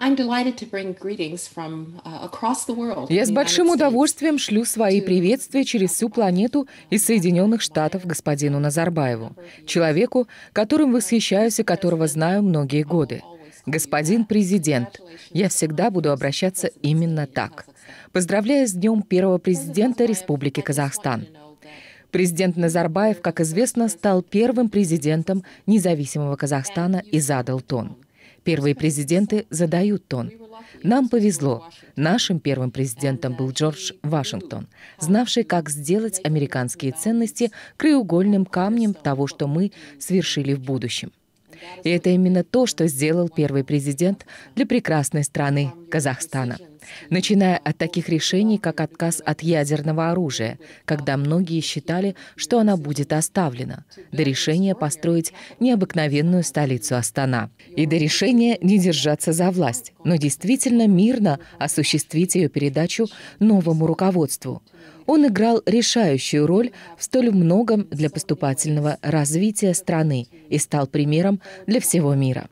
Я с большим удовольствием шлю свои приветствия через всю планету из Соединенных Штатов господину Назарбаеву, человеку, которым восхищаюсь и которого знаю многие годы. Господин президент, я всегда буду обращаться именно так. Поздравляю с Днем первого президента Республики Казахстан. Президент Назарбаев, как известно, стал первым президентом независимого Казахстана и задал тон. Первые президенты задают тон. Нам повезло. Нашим первым президентом был Джордж Вашингтон, знавший, как сделать американские ценности краеугольным камнем того, что мы свершили в будущем. И это именно то, что сделал первый президент для прекрасной страны Казахстана – начиная от таких решений, как отказ от ядерного оружия, когда многие считали, что она будет оставлена, до решения построить необыкновенную столицу Астана, и до решения не держаться за власть, но действительно мирно осуществить ее передачу новому руководству. Он играл решающую роль в столь многом для поступательного развития страны и стал примером для всего мира.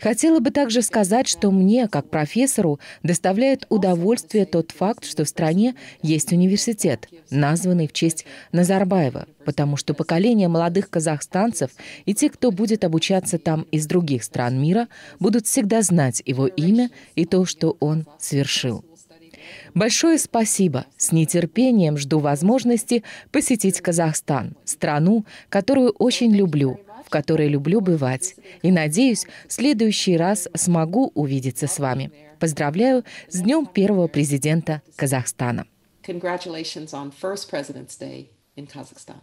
Хотела бы также сказать, что мне, как профессору, доставляет удовольствие тот факт, что в стране есть университет, названный в честь Назарбаева, потому что поколение молодых казахстанцев и те, кто будет обучаться там из других стран мира, будут всегда знать его имя и то, что он совершил. Большое спасибо. С нетерпением жду возможности посетить Казахстан, страну, которую очень люблю, в которой люблю бывать. И надеюсь, в следующий раз смогу увидеться с вами. Поздравляю с Днем первого президента Казахстана. Congratulations on First President's Day in Kazakhstan.